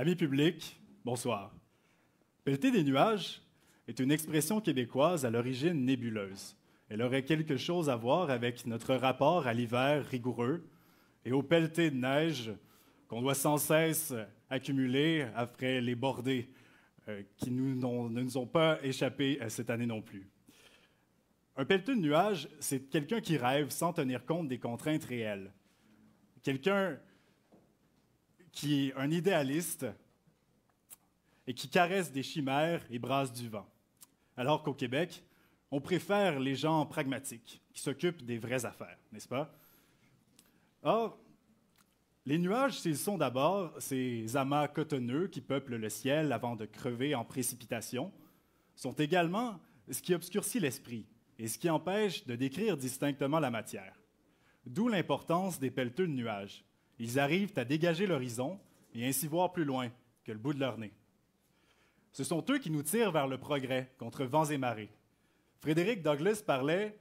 Amis publics, bonsoir. Pelleter des nuages est une expression québécoise à l'origine nébuleuse. Elle aurait quelque chose à voir avec notre rapport à l'hiver rigoureux et aux pelletés de neige qu'on doit sans cesse accumuler après les bordées euh, qui ne nous ont pas échappé euh, cette année non plus. Un pelleté de nuages, c'est quelqu'un qui rêve sans tenir compte des contraintes réelles. Quelqu'un qui est un idéaliste et qui caresse des chimères et brasse du vent. Alors qu'au Québec, on préfère les gens pragmatiques, qui s'occupent des vraies affaires, n'est-ce pas? Or, les nuages, s'ils sont d'abord ces amas cotonneux qui peuplent le ciel avant de crever en précipitation, sont également ce qui obscurcit l'esprit et ce qui empêche de décrire distinctement la matière. D'où l'importance des pelleteux de nuages, ils arrivent à dégager l'horizon et ainsi voir plus loin que le bout de leur nez. Ce sont eux qui nous tirent vers le progrès contre vents et marées. Frédéric Douglass parlait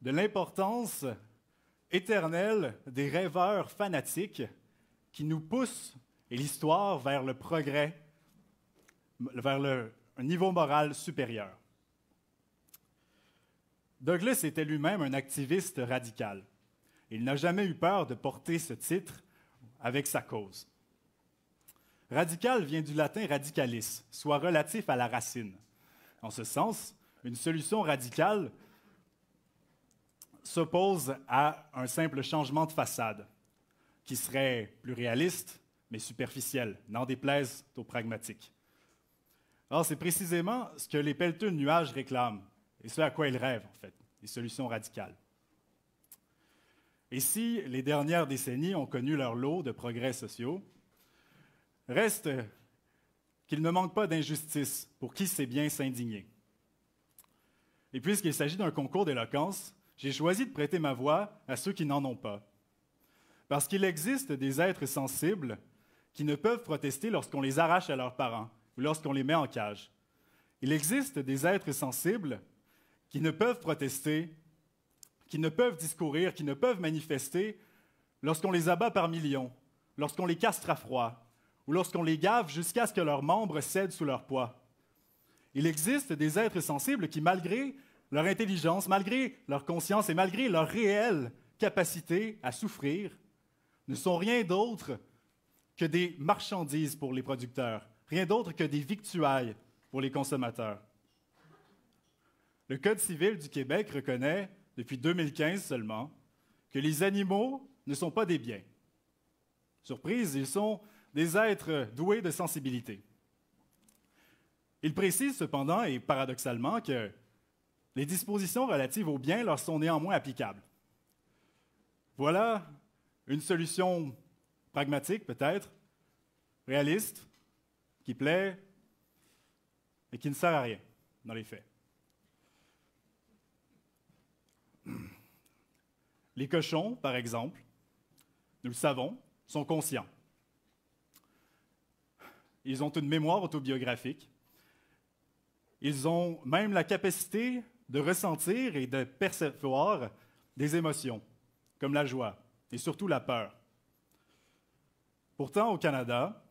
de l'importance éternelle des rêveurs fanatiques qui nous poussent et l'histoire vers le progrès, vers le, un niveau moral supérieur. Douglas était lui-même un activiste radical. Il n'a jamais eu peur de porter ce titre avec sa cause. Radical vient du latin radicalis, soit relatif à la racine. En ce sens, une solution radicale s'oppose à un simple changement de façade, qui serait plus réaliste, mais superficiel, n'en déplaise aux pragmatiques. Alors c'est précisément ce que les pelleteux de nuages réclament, et ce à quoi ils rêvent, en fait, des solutions radicales. Et si les dernières décennies ont connu leur lot de progrès sociaux, reste qu'il ne manque pas d'injustice pour qui sait bien s'indigner. Et puisqu'il s'agit d'un concours d'éloquence, j'ai choisi de prêter ma voix à ceux qui n'en ont pas. Parce qu'il existe des êtres sensibles qui ne peuvent protester lorsqu'on les arrache à leurs parents ou lorsqu'on les met en cage. Il existe des êtres sensibles qui ne peuvent protester qui ne peuvent discourir, qui ne peuvent manifester, lorsqu'on les abat par millions, lorsqu'on les castre à froid, ou lorsqu'on les gave jusqu'à ce que leurs membres cèdent sous leur poids. Il existe des êtres sensibles qui, malgré leur intelligence, malgré leur conscience et malgré leur réelle capacité à souffrir, ne sont rien d'autre que des marchandises pour les producteurs, rien d'autre que des victuailles pour les consommateurs. Le Code civil du Québec reconnaît depuis 2015 seulement, que les animaux ne sont pas des biens. Surprise, ils sont des êtres doués de sensibilité. Il précise cependant, et paradoxalement, que les dispositions relatives aux biens leur sont néanmoins applicables. Voilà une solution pragmatique peut-être, réaliste, qui plaît mais qui ne sert à rien dans les faits. Les cochons, par exemple, nous le savons, sont conscients. Ils ont une mémoire autobiographique. Ils ont même la capacité de ressentir et de percevoir des émotions, comme la joie et surtout la peur. Pourtant, au Canada,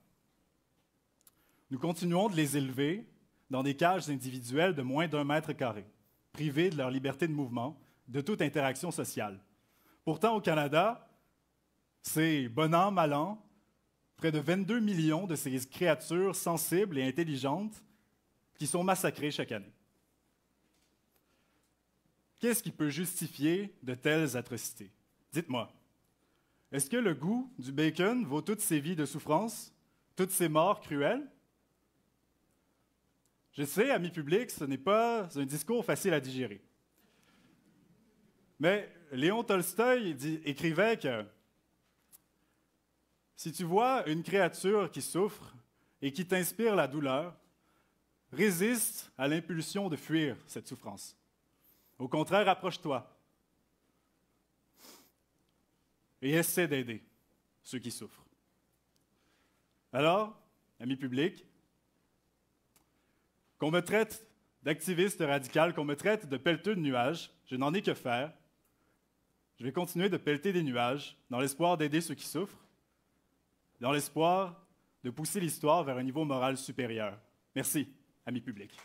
nous continuons de les élever dans des cages individuelles de moins d'un mètre carré, privés de leur liberté de mouvement, de toute interaction sociale. Pourtant, au Canada, c'est bon an, mal an, près de 22 millions de ces créatures sensibles et intelligentes qui sont massacrées chaque année. Qu'est-ce qui peut justifier de telles atrocités? Dites-moi, est-ce que le goût du bacon vaut toutes ces vies de souffrance, toutes ces morts cruelles? Je sais, ami public, ce n'est pas un discours facile à digérer. Mais Léon Tolstoï écrivait que si tu vois une créature qui souffre et qui t'inspire la douleur, résiste à l'impulsion de fuir cette souffrance. Au contraire, approche-toi et essaie d'aider ceux qui souffrent. Alors, ami public, qu'on me traite d'activiste radical, qu'on me traite de pelleteux de nuages, je n'en ai que faire. Je vais continuer de pelleter des nuages dans l'espoir d'aider ceux qui souffrent, dans l'espoir de pousser l'histoire vers un niveau moral supérieur. Merci, amis publics.